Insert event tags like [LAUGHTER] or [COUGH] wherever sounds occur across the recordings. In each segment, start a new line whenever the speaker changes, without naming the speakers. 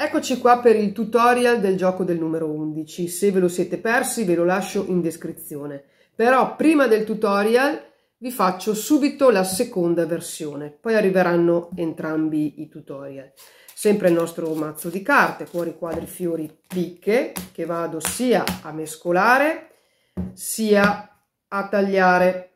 Eccoci qua per il tutorial del gioco del numero 11, se ve lo siete persi ve lo lascio in descrizione. Però prima del tutorial vi faccio subito la seconda versione, poi arriveranno entrambi i tutorial. Sempre il nostro mazzo di carte, cuori, quadri, fiori, picche, che vado sia a mescolare sia a tagliare.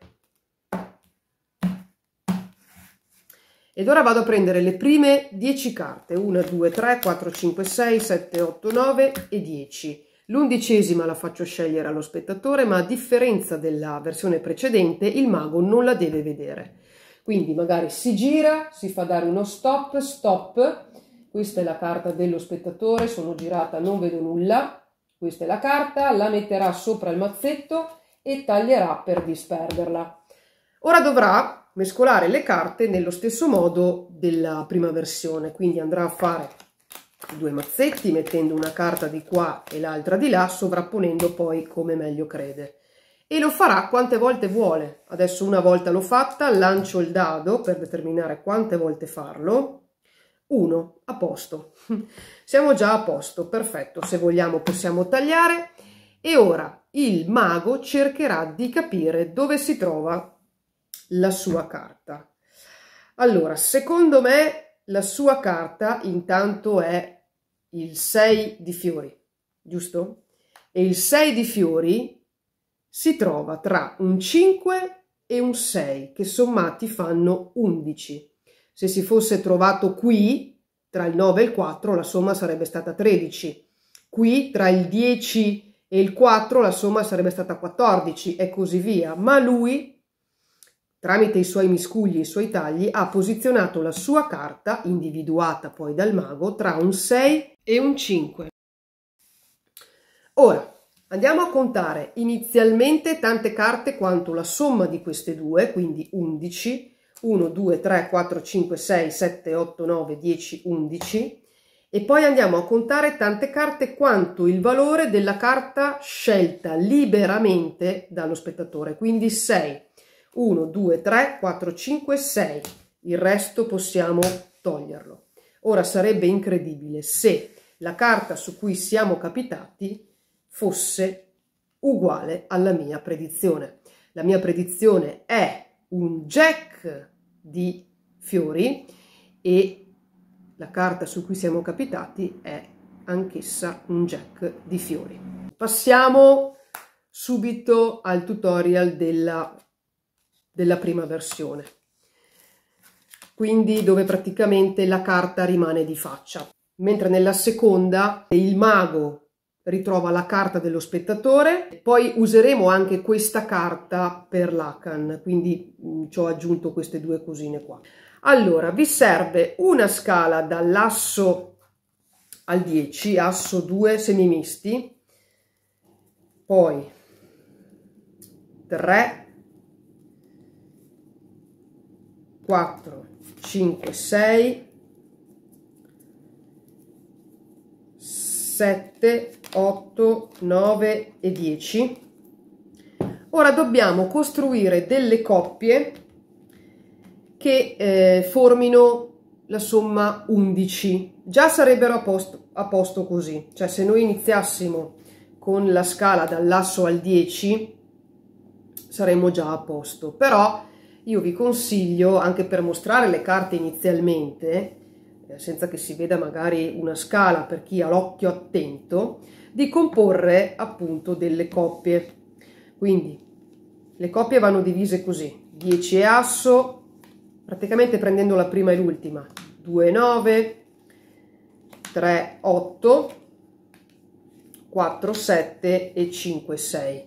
Ed ora vado a prendere le prime 10 carte, 1, 2, 3, 4, 5, 6, 7, 8, 9 e 10. L'undicesima la faccio scegliere allo spettatore, ma a differenza della versione precedente il mago non la deve vedere. Quindi magari si gira, si fa dare uno stop, stop, questa è la carta dello spettatore, sono girata, non vedo nulla, questa è la carta, la metterà sopra il mazzetto e taglierà per disperderla. Ora dovrà mescolare le carte nello stesso modo della prima versione quindi andrà a fare due mazzetti mettendo una carta di qua e l'altra di là sovrapponendo poi come meglio crede e lo farà quante volte vuole adesso una volta l'ho fatta lancio il dado per determinare quante volte farlo uno a posto [LAUGHS] siamo già a posto perfetto se vogliamo possiamo tagliare e ora il mago cercherà di capire dove si trova la sua carta. Allora, secondo me la sua carta intanto è il 6 di fiori, giusto? E il 6 di fiori si trova tra un 5 e un 6, che sommati fanno 11. Se si fosse trovato qui, tra il 9 e il 4, la somma sarebbe stata 13. Qui, tra il 10 e il 4, la somma sarebbe stata 14 e così via. Ma lui tramite i suoi miscugli e i suoi tagli, ha posizionato la sua carta, individuata poi dal mago, tra un 6 e un 5. Ora, andiamo a contare inizialmente tante carte quanto la somma di queste due, quindi 11, 1, 2, 3, 4, 5, 6, 7, 8, 9, 10, 11, e poi andiamo a contare tante carte quanto il valore della carta scelta liberamente dallo spettatore, quindi 6. 1, 2, 3, 4, 5, 6. Il resto possiamo toglierlo. Ora sarebbe incredibile se la carta su cui siamo capitati fosse uguale alla mia predizione. La mia predizione è un jack di fiori e la carta su cui siamo capitati è anch'essa un jack di fiori. Passiamo subito al tutorial della della prima versione. Quindi dove praticamente la carta rimane di faccia. Mentre nella seconda il mago ritrova la carta dello spettatore, poi useremo anche questa carta per l'Akan, quindi mm, ci ho aggiunto queste due cosine qua. Allora, vi serve una scala dall'asso al 10, asso 2 semimisti, poi 3 4, 5, 6, 7, 8, 9 e 10. Ora dobbiamo costruire delle coppie che eh, formino la somma 11. Già sarebbero a posto, a posto così, cioè se noi iniziassimo con la scala dall'asso al 10 saremmo già a posto, però io vi consiglio anche per mostrare le carte inizialmente eh, senza che si veda magari una scala per chi ha l'occhio attento di comporre appunto delle coppie quindi le coppie vanno divise così 10 e asso praticamente prendendo la prima e l'ultima 2 9 3 8 4 7 e 5 6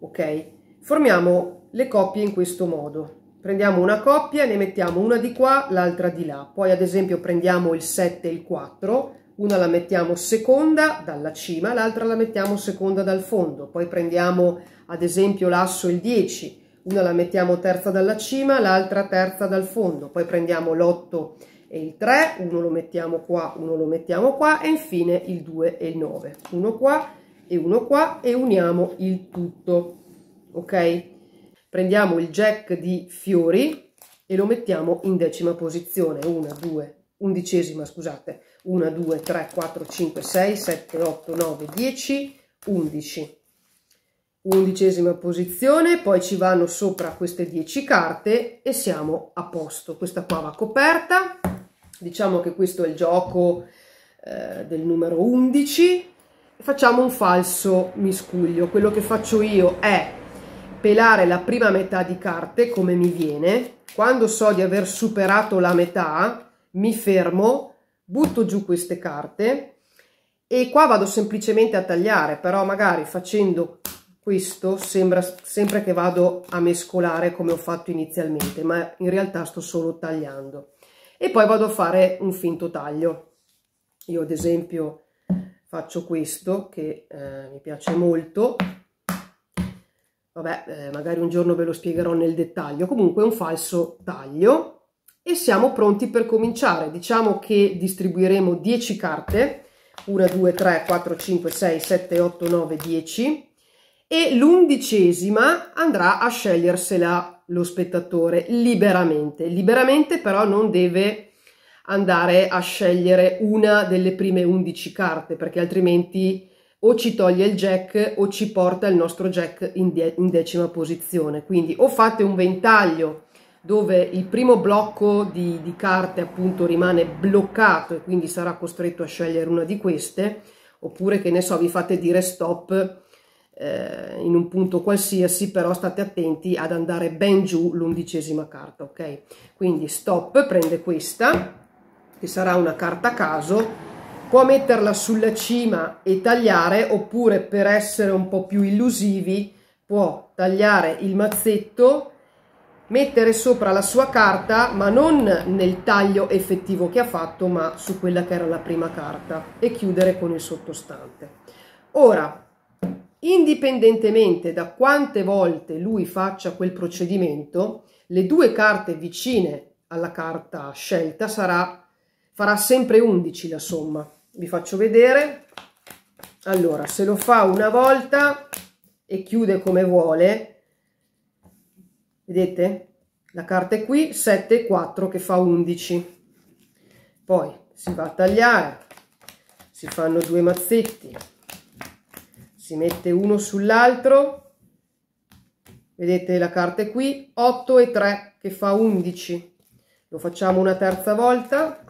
ok formiamo le coppie in questo modo prendiamo una coppia, ne mettiamo una di qua, l'altra di là. Poi ad esempio prendiamo il 7 e il 4, una la mettiamo seconda dalla cima, l'altra la mettiamo seconda dal fondo. Poi prendiamo ad esempio l'asso e il 10, una la mettiamo terza dalla cima, l'altra terza dal fondo. Poi prendiamo l'8 e il 3, uno lo mettiamo qua, uno lo mettiamo qua e infine il 2 e il 9. Uno qua e uno qua e uniamo il tutto. Ok? Prendiamo il jack di fiori e lo mettiamo in decima posizione, 1, 2, undicesima scusate, 1, 2, 3, 4, 5, 6, 7, 8, 9, 10, 11. Undicesima posizione, poi ci vanno sopra queste 10 carte e siamo a posto. Questa qua va coperta, diciamo che questo è il gioco eh, del numero 11. Facciamo un falso miscuglio, quello che faccio io è pelare la prima metà di carte come mi viene, quando so di aver superato la metà mi fermo, butto giù queste carte e qua vado semplicemente a tagliare, però magari facendo questo sembra sempre che vado a mescolare come ho fatto inizialmente, ma in realtà sto solo tagliando. E poi vado a fare un finto taglio. Io ad esempio faccio questo che eh, mi piace molto vabbè, eh, magari un giorno ve lo spiegherò nel dettaglio, comunque un falso taglio e siamo pronti per cominciare. Diciamo che distribuiremo 10 carte, 1, 2, 3, 4, 5, 6, 7, 8, 9, 10 e l'undicesima andrà a scegliersela lo spettatore liberamente, liberamente però non deve andare a scegliere una delle prime 11 carte perché altrimenti o ci toglie il jack o ci porta il nostro jack in, die- in decima posizione. Quindi o fate un ventaglio dove il primo blocco di, di, carte appunto rimane bloccato e quindi sarà costretto a scegliere una di queste, oppure che ne so, vi fate dire stop eh, in un punto qualsiasi, però state attenti ad andare ben giù l'undicesima carta, ok? Quindi stop prende questa, che sarà una carta a caso, può metterla sulla cima e tagliare oppure per essere un po' più illusivi può tagliare il mazzetto mettere sopra la sua carta ma non nel taglio effettivo che ha fatto ma su quella che era la prima carta e chiudere con il sottostante ora indipendentemente da quante volte lui faccia quel procedimento le due carte vicine alla carta scelta sarà farà sempre 11 la somma vi faccio vedere allora se lo fa una volta e chiude come vuole vedete la carta è qui 7 e 4 che fa 11 poi si va a tagliare si fanno due mazzetti si mette uno sull'altro vedete la carta è qui 8 e 3 che fa 11 lo facciamo una terza volta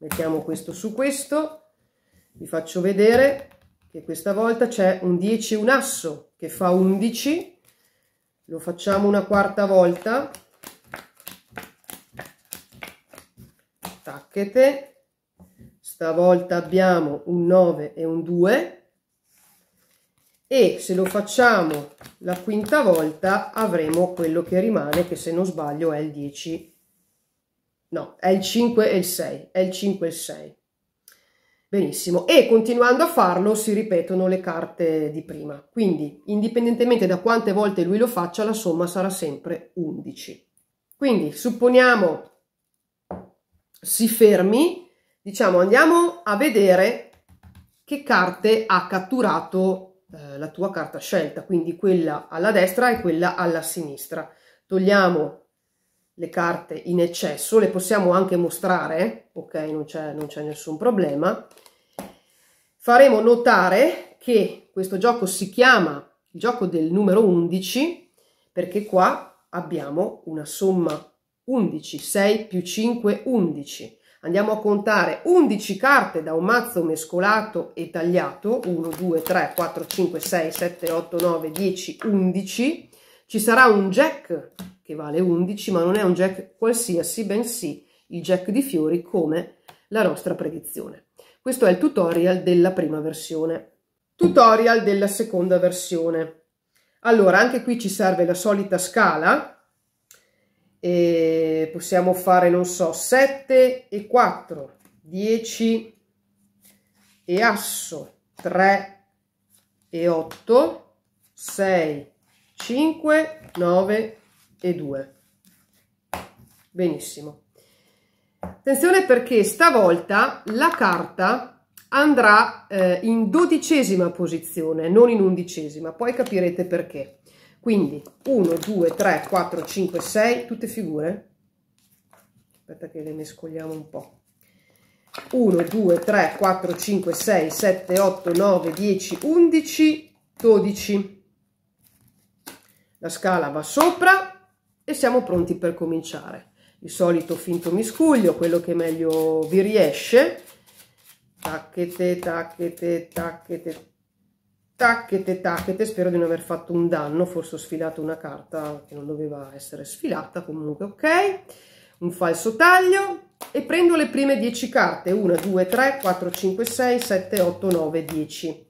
mettiamo questo su questo vi faccio vedere che questa volta c'è un 10 un asso che fa 11 lo facciamo una quarta volta tacchete stavolta abbiamo un 9 e un 2 e se lo facciamo la quinta volta avremo quello che rimane che se non sbaglio è il 10 No, è il 5 e il 6, è il 5 e il 6. Benissimo, e continuando a farlo si ripetono le carte di prima, quindi indipendentemente da quante volte lui lo faccia la somma sarà sempre 11. Quindi supponiamo si fermi, diciamo andiamo a vedere che carte ha catturato eh, la tua carta scelta, quindi quella alla destra e quella alla sinistra. Togliamo le carte in eccesso, le possiamo anche mostrare, ok? Non c'è, nessun problema. Faremo notare che questo gioco si chiama il gioco del numero 11 perché qua abbiamo una somma 11, 6 più 5, 11. Andiamo a contare 11 carte da un mazzo mescolato e tagliato, 1, 2, 3, 4, 5, 6, 7, 8, 9, 10, 11. Ci sarà un jack che vale 11, ma non è un jack qualsiasi, bensì il jack di fiori come la nostra predizione. Questo è il tutorial della prima versione. Tutorial della seconda versione. Allora, anche qui ci serve la solita scala, e possiamo fare, non so, 7 e 4, 10 e asso, 3 e 8, 6, 5, 9 e 2. Benissimo. Attenzione perché stavolta la carta andrà eh, in dodicesima posizione, non in undicesima, poi capirete perché. Quindi 1, 2, 3, 4, 5, 6, tutte figure. Aspetta che le mescoliamo un po'. 1, 2, 3, 4, 5, 6, 7, 8, 9, 10, 11, 12. La scala va sopra e siamo pronti per cominciare. Il solito finto miscuglio, quello che meglio vi riesce. Tacchete, tacchete, tacchete, tacchete, tacchete. Spero di non aver fatto un danno, forse ho sfilato una carta che non doveva essere sfilata, comunque ok. Un falso taglio e prendo le prime 10 carte. 1, 2, 3, 4, 5, 6, 7, 8, 9, 10.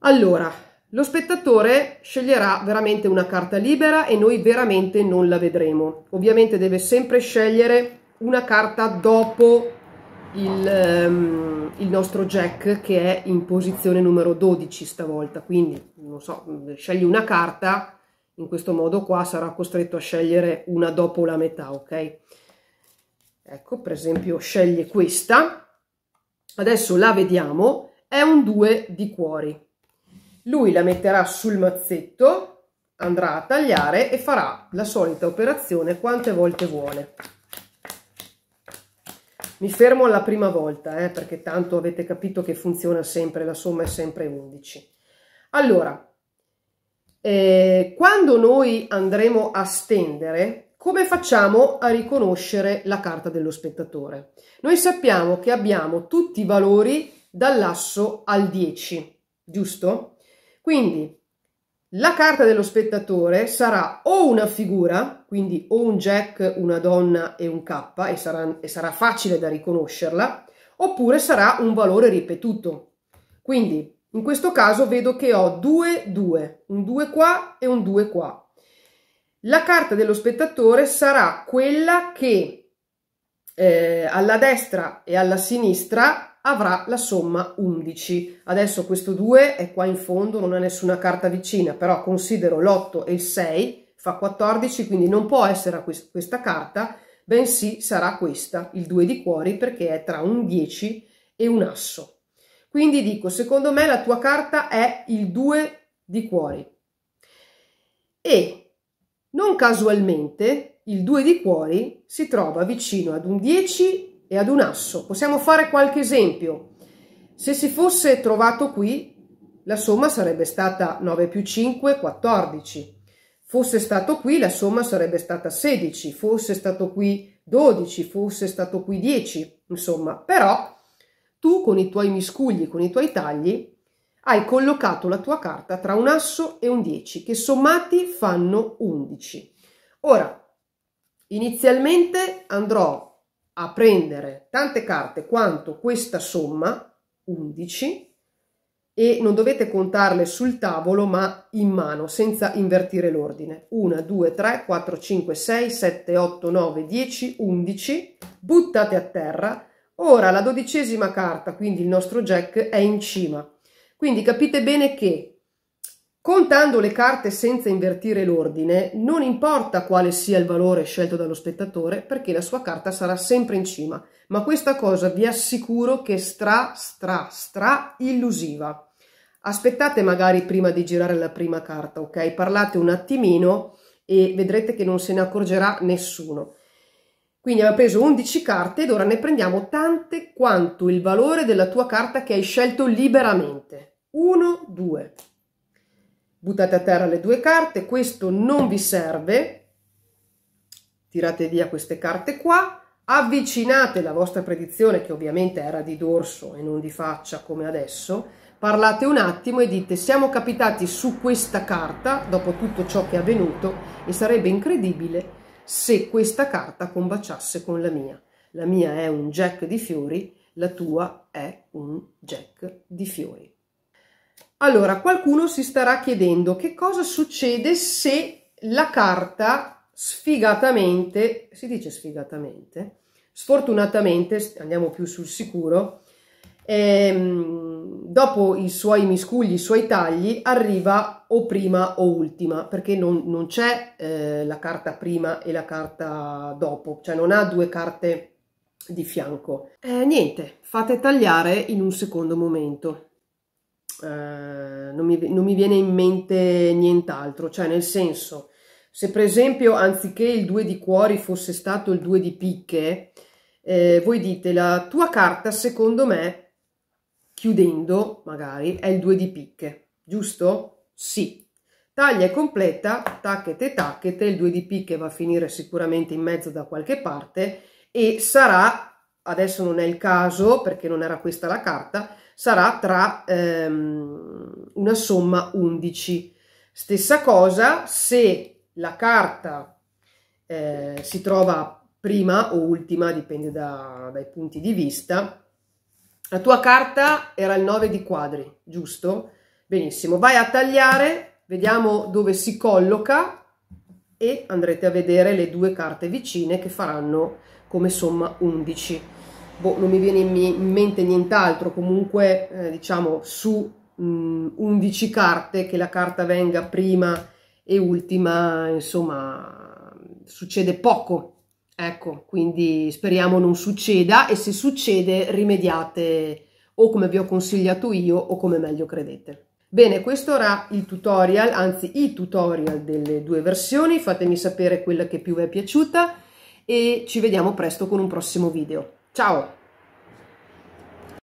Allora, lo spettatore sceglierà veramente una carta libera e noi veramente non la vedremo. Ovviamente deve sempre scegliere una carta dopo il, um, il, nostro jack che è in posizione numero 12 stavolta. Quindi, non so, scegli una carta, in questo modo qua sarà costretto a scegliere una dopo la metà, ok? Ecco, per esempio, sceglie questa. Adesso la vediamo. È un 2 di cuori. Lui la metterà sul mazzetto, andrà a tagliare e farà la solita operazione quante volte vuole. Mi fermo alla prima volta, eh, perché tanto avete capito che funziona sempre, la somma è sempre 11. Allora, eh, quando noi andremo a stendere, come facciamo a riconoscere la carta dello spettatore? Noi sappiamo che abbiamo tutti i valori dall'asso al 10, giusto? Quindi la carta dello spettatore sarà o una figura, quindi o un Jack, una donna e un K, e sarà, e sarà facile da riconoscerla, oppure sarà un valore ripetuto. Quindi in questo caso vedo che ho due 2, un 2 qua e un 2 qua. La carta dello spettatore sarà quella che eh, alla destra e alla sinistra avrà la somma 11. Adesso questo 2 è qua in fondo, non ha nessuna carta vicina, però considero l'8 e il 6, fa 14, quindi non può essere questa carta, bensì sarà questa, il 2 di cuori, perché è tra un 10 e un asso. Quindi dico, secondo me la tua carta è il 2 di cuori. E non casualmente il 2 di cuori si trova vicino ad un 10 e ad un asso. Possiamo fare qualche esempio. Se si fosse trovato qui, la somma sarebbe stata 9 più 5, 14. Fosse stato qui, la somma sarebbe stata 16. Fosse stato qui 12, fosse stato qui 10. Insomma, però tu con i tuoi miscugli, con i tuoi tagli, hai collocato la tua carta tra un asso e un 10, che sommati fanno 11. Ora, inizialmente andrò a prendere tante carte quanto questa somma, 11, e non dovete contarle sul tavolo ma in mano senza invertire l'ordine 1 2 3 4 5 6 7 8 9 10 11 buttate a terra ora la dodicesima carta quindi il nostro jack è in cima quindi capite bene che Contando le carte senza invertire l'ordine, non importa quale sia il valore scelto dallo spettatore, perché la sua carta sarà sempre in cima. Ma questa cosa vi assicuro che è stra, stra, stra illusiva. Aspettate magari prima di girare la prima carta, ok? Parlate un attimino e vedrete che non se ne accorgerà nessuno. Quindi abbiamo preso 11 carte ed ora ne prendiamo tante quanto il valore della tua carta che hai scelto liberamente. 1, 2, 3 buttate a terra le due carte, questo non vi serve, tirate via queste carte qua, avvicinate la vostra predizione che ovviamente era di dorso e non di faccia come adesso, parlate un attimo e dite siamo capitati su questa carta dopo tutto ciò che è avvenuto e sarebbe incredibile se questa carta combaciasse con la mia. La mia è un jack di fiori, la tua è un jack di fiori. Allora, qualcuno si starà chiedendo che cosa succede se la carta sfigatamente, si dice sfigatamente, sfortunatamente, andiamo più sul sicuro, ehm, dopo i suoi miscugli, i suoi tagli, arriva o prima o ultima, perché non, non c'è eh, la carta prima e la carta dopo, cioè non ha due carte di fianco. Eh, niente, fate tagliare in un secondo momento. Eh, non, mi, non mi viene in mente nient'altro, cioè nel senso, se per esempio anziché il 2 di cuori fosse stato il 2 di picche, eh, voi dite la tua carta secondo me, chiudendo magari, è il 2 di picche, giusto? Sì. Taglia e completa, tacchete tacchete, il 2 di picche va a finire sicuramente in mezzo da qualche parte e sarà adesso non è il caso perché non era questa la carta, sarà tra ehm, una somma 11. Stessa cosa se la carta eh, si trova prima o ultima, dipende da, dai punti di vista. La tua carta era il 9 di quadri, giusto? Benissimo, vai a tagliare, vediamo dove si colloca e andrete a vedere le due carte vicine che faranno come somma 11 boh, non mi viene in mente nient'altro, comunque eh, diciamo su mh, mm, 11 carte che la carta venga prima e ultima, insomma, succede poco. Ecco, quindi speriamo non succeda e se succede rimediate o come vi ho consigliato io o come meglio credete. Bene, questo era il tutorial, anzi i tutorial delle due versioni, fatemi sapere quella che più vi è piaciuta e ci vediamo presto con un prossimo video. Ciao!